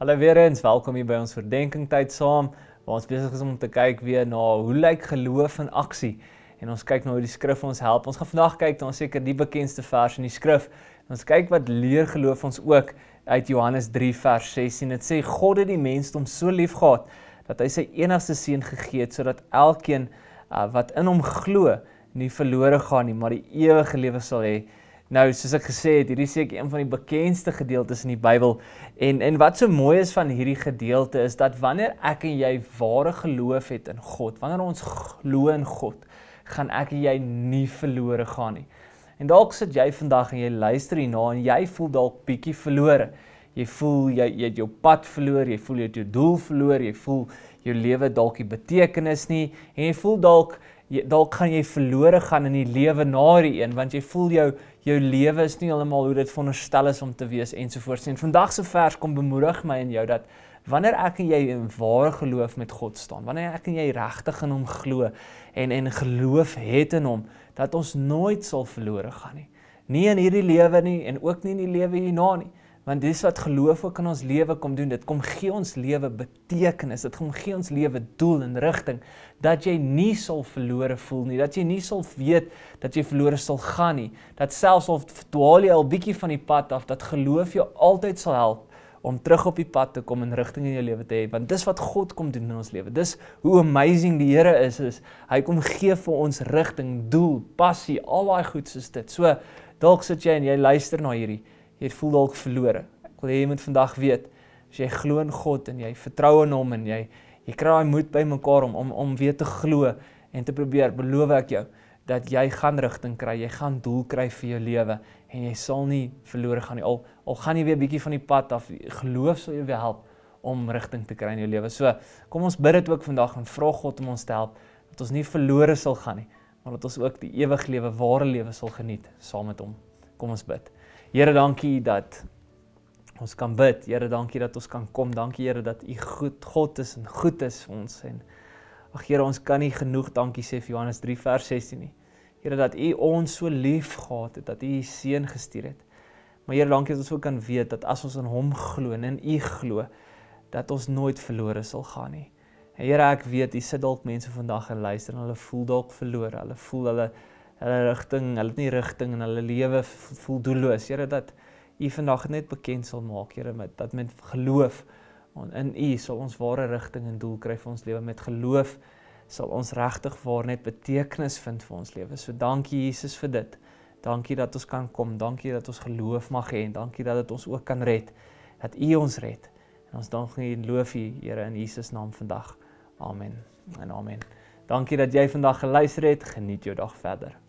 Hallo weer eens, welkom hier by ons verdenking tyd saam. Ons besig is om te kyk weer na hoe lyk geloof in aksie en ons kyk na hoe die skrif ons help. Ons gaan vandag kyk na seker die bekendste vers in die skrif. Ons kyk wat leer geloof ons ook uit Johannes 3 vers 16. Dit sê God het die mensdom so liefgehad dat hy sy enigste seun gegee het sodat elkeen uh, wat in hom glo nie verlore gaan nie, maar die ewige lewe sal hê. Nou, soos ek gesê het, hierdie seker een van die bekendste gedeeltes in die Bybel. En en wat so mooi is van hierdie gedeelte is dat wanneer ek en jy ware geloof het in God, wanneer ons glo in God, gaan ek en jy nie verlore gaan nie. En dalk sit jy vandag en jy luister hierna en jy voel dalk bietjie verlore. Jy voel jy jy het jou pad verloor, jy voel jy het jou doel verloor, jy voel jou lewe dalk nie betekenis nie en jy voel dalk dalk gaan jy verlore gaan in die lewe na hierdie een want jy voel jou jou lewe is nie heeltemal hoe dit veronderstel is om te wees ensovoorts en vandag se vers kom bemoedig my en jou dat wanneer ek en jy in ware geloof met God staan wanneer ek en jy regtig in hom glo en en geloof het in hom dat ons nooit sal verlore gaan nie nie in hierdie lewe nie en ook nie in die lewe hierna nie, nie want dis wat geloof ook in ons lewe kom doen dit kom gee ons lewe betekenis dit kom gee ons lewe doel en rigting dat jy nie sal verlore voel nie dat jy nie sal weet dat jy verlore sal gaan nie dat selfs al dwaal jy al bietjie van die pad af dat geloof jou altyd sal help om terug op die pad te kom en rigting in jou lewe te hê want dis wat God kom doen in ons lewe. Dis hoe amazing die Here is is hy kom gee vir ons rigting, doel, passie, al daai goedes is dit. So dalk sit jy en jy luister na hierdie jy voel dalk verlore. Ek wil hê jy moet vandag weet as jy glo in God en jy vertrou in hom en jy jy kry daai moed bymekaar om om om weer te glo en te probeer, beloof ek jou dat jy gaan rigting kry, jy gaan doel kry vir jou lewe en jy sal nie verlore gaan nie. Al al gaan jy weer bietjie van die pad af, geloof sal jou help om rigting te kry in jou lewe. So, kom ons bid dit ook vandag en vra God om ons te help dat ons nie verlore sal gaan nie, maar dat ons ook die ewig lewe, ware lewe sal geniet saam met hom. Kom ons bid. Here, dankie dat ons kan bid. Here, dankie dat ons kan kom. Dankie Here dat U goed God is en goed is vir ons en ag Here, ons kan nie genoeg dankie sê vir Johannes 3 vers 16 nie. Here dat U ons so lief gehad het dat U U seun gestuur het. Maar Here, dankie dat ons ook kan weet dat as ons in Hom glo en in U glo, dat ons nooit verlore sal gaan nie. Here, ek weet, hier sit dalk mense vandag en luister en hulle voel dalk verlore. Hulle voel hulle hulle rigting, hulle het nie rigting in hulle lewe voel doelloos. Here dat U vandag net bekend sal maak, Here, met dat met geloof in U sal ons ware rigting en doel kry vir ons lewe met geloof sal ons regtig waar net betekenis vind vir ons lewe. So dankie Jesus vir dit. Dankie dat ons kan kom. Dankie dat ons geloof mag hê en dankie dat dit ons ook kan red. Dat U ons red. En ons dank U en loof U, Here, in Jesus naam vandag. Amen. En amen. Dankie dat jy vandag geluister het. Geniet jou dag verder.